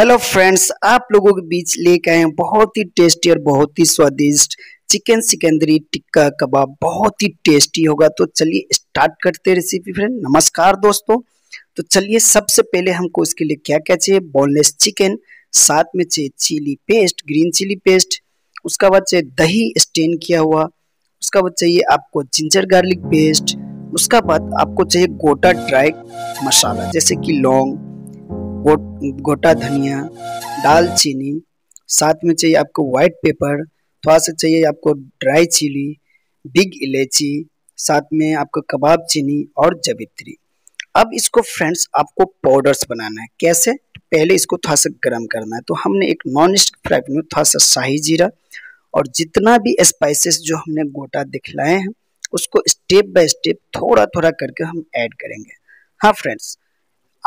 hello friends आप लोगों के बीच लेके आए बहुत ही टेस्टी और बहुत ही स्वादिष्ट चिकन सिकंदरी टिक्का कबाब बहुत ही टेस्टी होगा तो चलिए स्टार्ट करते रेसिपी फ्रेंड नमस्कार दोस्तों तो चलिए सबसे पहले हमको इसके लिए क्या क्या चाहिए बोनलेस चिकन साथ में चाहिए chilli paste green chilli paste उसका बाद चाहिए दही स्टेन किया हुआ उसका बाद चाहिए आपको जिंजर गार्लिक पेस्ट उसका बाद आपको चाहिए गोटा ड्राई मसाला जैसे कि लौंग गोटा धनिया दालचीनी साथ में चाहिए आपको वाइट पेपर थोड़ा सा चाहिए आपको ड्राई चिली बिग इलायची साथ में आपको कबाब चीनी और जवित्री अब इसको फ्रेंड्स आपको पाउडर्स बनाना है कैसे पहले इसको थोड़ा सा गर्म करना है तो हमने एक नॉन स्टिक फ्राई पैन में थोड़ा सा शाही जीरा और जितना भी स्पाइसेस जो हमने गोटा दिखलाए हैं उसको स्टेप बाय स्टेप थोड़ा थोड़ा करके हम ऐड करेंगे हाँ फ्रेंड्स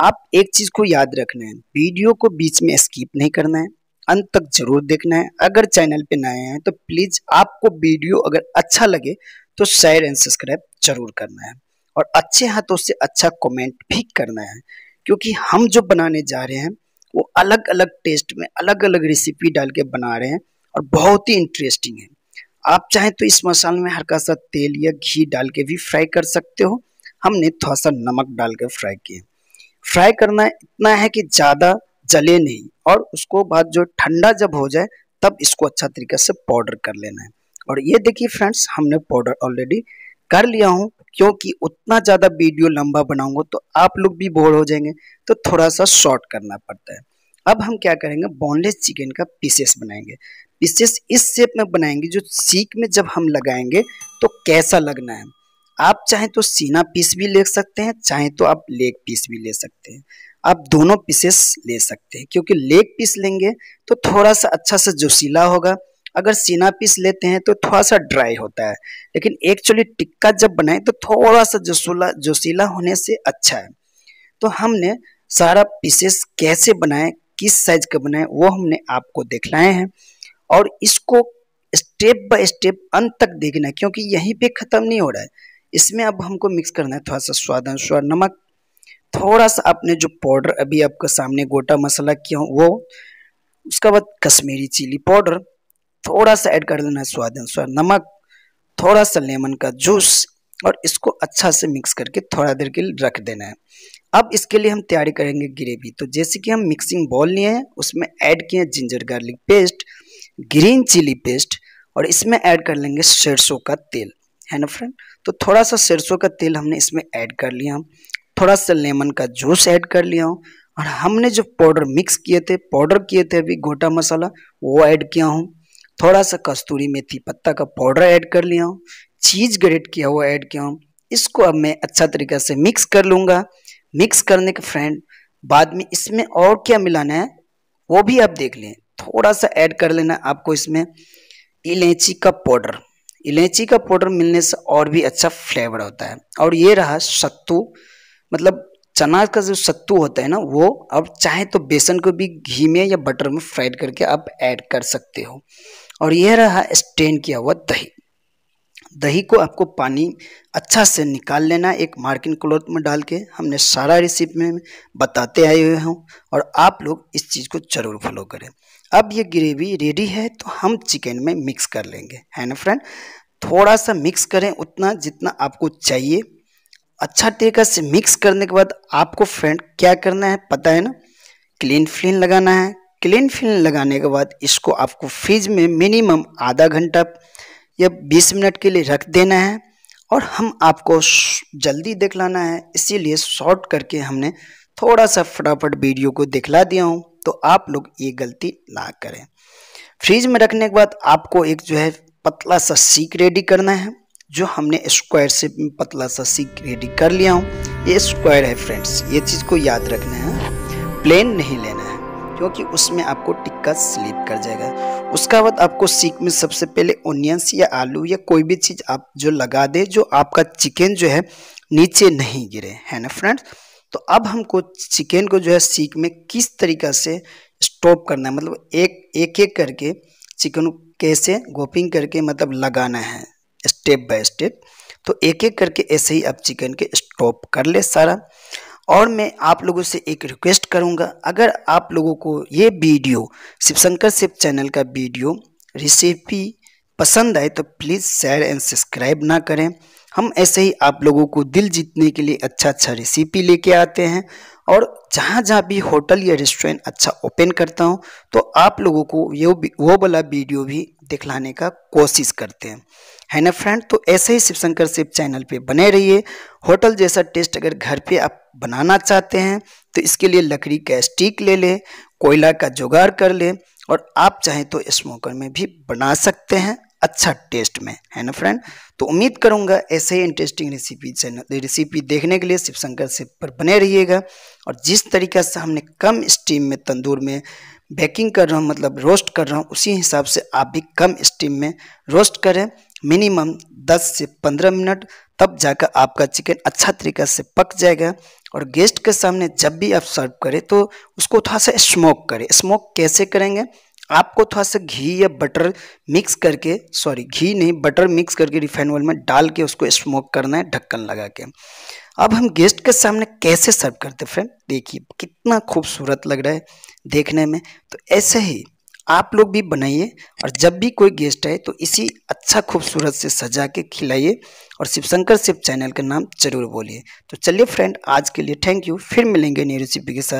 आप एक चीज को याद रखना है वीडियो को बीच में स्किप नहीं करना है अंत तक जरूर देखना है अगर चैनल पे नए हैं तो प्लीज आपको वीडियो अगर अच्छा लगे तो शेयर एंड सब्सक्राइब जरूर करना है और अच्छे हाथों से अच्छा कमेंट भी करना है क्योंकि हम जो बनाने जा रहे हैं वो अलग अलग टेस्ट में अलग अलग रेसिपी डाल के बना रहे हैं और बहुत ही इंटरेस्टिंग है आप चाहें तो इस मसाले में हल्का सा तेल या घी डाल के भी फ्राई कर सकते हो हमने थोड़ा सा नमक डाल के फ्राई किया फ्राई करना इतना है कि ज़्यादा जले नहीं और उसको बाद जो ठंडा जब हो जाए तब इसको अच्छा तरीके से पाउडर कर लेना है और ये देखिए फ्रेंड्स हमने पाउडर ऑलरेडी कर लिया हूँ क्योंकि उतना ज़्यादा वीडियो लंबा बनाऊंगा तो आप लोग भी बोर हो जाएंगे तो थोड़ा सा शॉर्ट करना पड़ता है अब हम क्या करेंगे बोनलेस चिकन का पीसेस बनाएंगे पीसेस इस शेप में बनाएंगे जो सीख में जब हम लगाएंगे तो कैसा लगना है आप चाहें तो सीना पीस भी ले सकते हैं चाहे तो आप लेग पीस भी ले सकते हैं आप दोनों पीसेस ले सकते हैं क्योंकि लेग पीस लेंगे तो थोड़ा सा अच्छा सा जोशीला होगा अगर सीना पीस लेते हैं तो थोड़ा सा ड्राई होता है लेकिन एक्चुअली टिक्का जब बनाए तो थोड़ा सा जोशीला जोशीला होने से अच्छा है तो हमने सारा पीसेस कैसे बनाए किस साइज का बनाए वो हमने आपको दिखलाए हैं और इसको स्टेप बाय स्टेप अंत तक देखना है क्योंकि यहीं पे ख़त्म नहीं हो रहा है इसमें अब हमको मिक्स करना है थोड़ा सा स्वाद अनुसार नमक थोड़ा सा आपने जो पाउडर अभी आपका सामने गोटा मसाला किया वो उसके बाद कश्मीरी चिली पाउडर थोड़ा सा ऐड कर देना है स्वाद अनुसार नमक थोड़ा सा लेमन का जूस और इसको अच्छा से मिक्स करके थोड़ा देर के लिए रख देना है अब इसके लिए हम तैयारी करेंगे ग्रेवी तो जैसे कि हम मिक्सिंग बॉल लिए हैं उसमें ऐड किए हैं ginger garlic paste green chilli paste और इसमें ऐड कर लेंगे सरसों का तेल है ना फ्रेंड तो थोड़ा सा सरसों का तेल हमने इसमें ऐड कर लिया थोड़ा सा लेमन का जूस ऐड कर लिया हूँ और हमने जो पाउडर मिक्स किए थे पाउडर किए थे अभी गोटा मसाला वो ऐड किया हूँ थोड़ा सा कस्तूरी मेथी पत्ता का पाउडर ऐड कर लिया हूँ चीज़ ग्रेट किया हुआ ऐड किया हूँ इसको अब मैं अच्छा तरीके से मिक्स कर लूँगा मिक्स करने के फ्रेंड बाद में इसमें और क्या मिलाना है वो भी आप देख लें थोड़ा सा ऐड कर लेना आपको इसमें इलायची का पाउडर इलायची का पाउडर मिलने से और भी अच्छा फ्लेवर होता है और ये रहा सत्तू मतलब चना का जो सत्तू होता है ना वो अब चाहे तो बेसन को भी घी में या बटर में फ्राइड करके आप ऐड कर सकते हो और यह रहा स्टेन किया हुआ दही दही को आपको पानी अच्छा से निकाल लेना एक मार्किन क्लॉथ में डाल के हमने सारा रेसिपी में बताते आए हुए हूँ और आप लोग इस चीज़ को ज़रूर फॉलो करें अब ये ग्रेवी रेडी है तो हम चिकन में मिक्स कर लेंगे है ना फ्रेंड थोड़ा सा मिक्स करें उतना जितना आपको चाहिए अच्छा तरीका से मिक्स करने के बाद आपको फ्रेंड क्या करना है पता है ना क्लीन फ्लिन लगाना है क्लीन फिल्म लगाने के बाद इसको आपको फ्रिज में मिनिमम आधा घंटा ये 20 मिनट के लिए रख देना है और हम आपको जल्दी दिखलाना है इसीलिए शॉर्ट करके हमने थोड़ा सा फटाफट वीडियो को दिखला दिया हूँ तो आप लोग ये गलती ना करें फ्रिज में रखने के बाद आपको एक जो है पतला सा सीक रेडी करना है जो हमने स्क्वायर से पतला सा सीक रेडी कर लिया हूँ ये स्क्वायर है फ्रेंड्स ये चीज़ को याद रखना है प्लेन नहीं लेना है क्योंकि उसमें आपको टिक्का स्लिप कर जाएगा उसका बाद आपको सीख में सबसे पहले ओनियंस या आलू या कोई भी चीज़ आप जो लगा दे जो आपका चिकन जो है नीचे नहीं गिरे है ना फ्रेंड्स तो अब हमको चिकन को जो है सीख में किस तरीका से स्टॉप करना है मतलब एक एक एक करके चिकन कैसे गोपिंग करके मतलब लगाना है स्टेप बाय स्टेप तो एक एक करके ऐसे ही आप चिकन के स्टॉप कर ले सारा और मैं आप लोगों से एक रिक्वेस्ट करूंगा अगर आप लोगों को ये वीडियो शिवशंकर शिव चैनल का वीडियो रेसिपी पसंद आए तो प्लीज़ शेयर एंड सब्सक्राइब ना करें हम ऐसे ही आप लोगों को दिल जीतने के लिए अच्छा अच्छा रेसिपी लेके आते हैं और जहाँ जहाँ भी होटल या रेस्टोरेंट अच्छा ओपन करता हूँ तो आप लोगों को ये वो वाला वीडियो भी दिखलाने का कोशिश करते हैं है ना फ्रेंड तो ऐसे ही शिवशंकर शिव चैनल पे बने रहिए होटल जैसा टेस्ट अगर घर पे आप बनाना चाहते हैं तो इसके लिए लकड़ी का स्टिक ले लें कोयला का जुगाड़ कर लें और आप चाहें तो स्मोकर में भी बना सकते हैं अच्छा टेस्ट में है ना फ्रेंड तो उम्मीद करूंगा ऐसे ही इंटरेस्टिंग रेसिपी रेसिपी देखने के लिए शिव शंकर से पर बने रहिएगा और जिस तरीक़े से हमने कम स्टीम में तंदूर में बेकिंग कर रहा हूँ मतलब रोस्ट कर रहा हूँ उसी हिसाब से आप भी कम स्टीम में रोस्ट करें मिनिमम 10 से 15 मिनट तब जाकर आपका चिकन अच्छा तरीका से पक जाएगा और गेस्ट के सामने जब भी आप सर्व करें तो उसको थोड़ा सा स्मोक करें स्मोक कैसे करेंगे आपको थोड़ा सा घी या बटर मिक्स करके सॉरी घी नहीं बटर मिक्स करके रिफाइंड ऑयल में डाल के उसको स्मोक करना है ढक्कन लगा के अब हम गेस्ट के सामने कैसे सर्व करते फ्रेंड देखिए कितना खूबसूरत लग रहा है देखने में तो ऐसे ही आप लोग भी बनाइए और जब भी कोई गेस्ट आए तो इसी अच्छा खूबसूरत से सजा के खिलाइए और शिवशंकर शिव चैनल का नाम जरूर बोलिए तो चलिए फ्रेंड आज के लिए थैंक यू फिर मिलेंगे नई रेसिपी के साथ